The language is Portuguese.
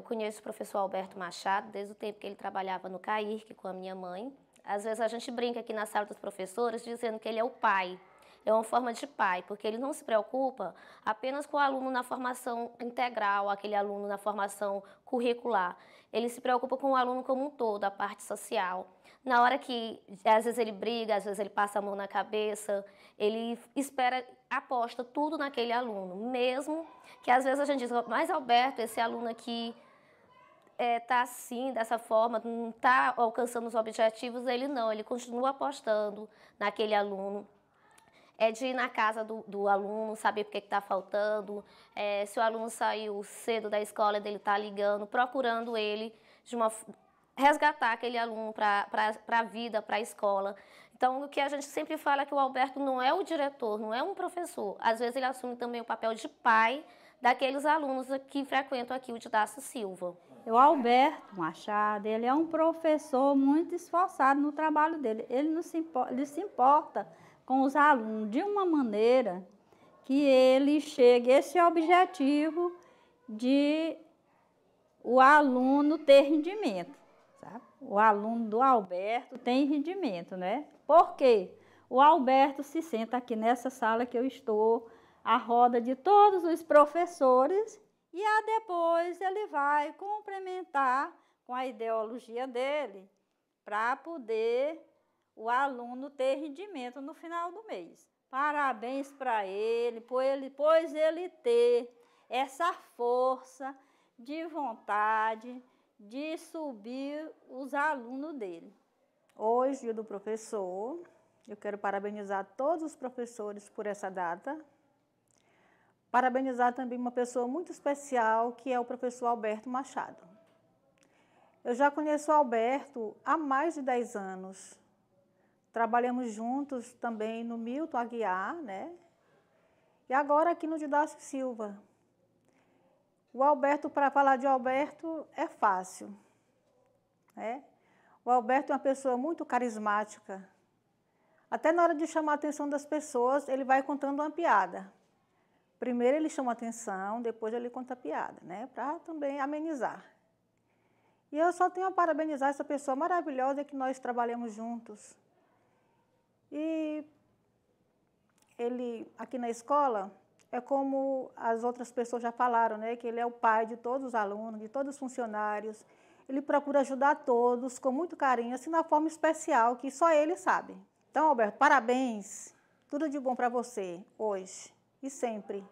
Eu conheço o professor Alberto Machado desde o tempo que ele trabalhava no CAIRC com a minha mãe. Às vezes a gente brinca aqui na sala dos professores dizendo que ele é o pai. É uma forma de pai, porque ele não se preocupa apenas com o aluno na formação integral, aquele aluno na formação curricular. Ele se preocupa com o aluno como um todo, a parte social. Na hora que, às vezes ele briga, às vezes ele passa a mão na cabeça, ele espera, aposta tudo naquele aluno, mesmo que às vezes a gente diz, mas Alberto, esse aluno aqui está é, assim, dessa forma, não está alcançando os objetivos, ele não, ele continua apostando naquele aluno. É de ir na casa do, do aluno, saber o que é está faltando. É, se o aluno saiu cedo da escola, ele está ligando, procurando ele, de uma, resgatar aquele aluno para a vida, para a escola. Então, o que a gente sempre fala é que o Alberto não é o diretor, não é um professor. Às vezes, ele assume também o papel de pai daqueles alunos que frequentam aqui o Didaço Silva. O Alberto Machado, ele é um professor muito esforçado no trabalho dele. Ele, não se, importa, ele se importa com os alunos de uma maneira que ele chegue a esse objetivo de o aluno ter rendimento. Sabe? O aluno do Alberto tem rendimento, né? Por quê? O Alberto se senta aqui nessa sala que eu estou, à roda de todos os professores e aí depois ele vai complementar com a ideologia dele para poder o aluno ter rendimento no final do mês. Parabéns para ele, pois ele ter essa força de vontade de subir os alunos dele. Hoje, dia do professor, eu quero parabenizar todos os professores por essa data, Parabenizar também uma pessoa muito especial, que é o professor Alberto Machado. Eu já conheço o Alberto há mais de 10 anos. Trabalhamos juntos também no Milton Aguiar, né? E agora aqui no Didácio Silva. O Alberto, para falar de Alberto, é fácil. Né? O Alberto é uma pessoa muito carismática. Até na hora de chamar a atenção das pessoas, ele vai contando uma piada. Primeiro ele chama atenção, depois ele conta piada, né? Para também amenizar. E eu só tenho a parabenizar essa pessoa maravilhosa que nós trabalhamos juntos. E ele, aqui na escola, é como as outras pessoas já falaram, né? Que ele é o pai de todos os alunos, de todos os funcionários. Ele procura ajudar todos com muito carinho, assim, na forma especial que só ele sabe. Então, Alberto, parabéns. Tudo de bom para você hoje e sempre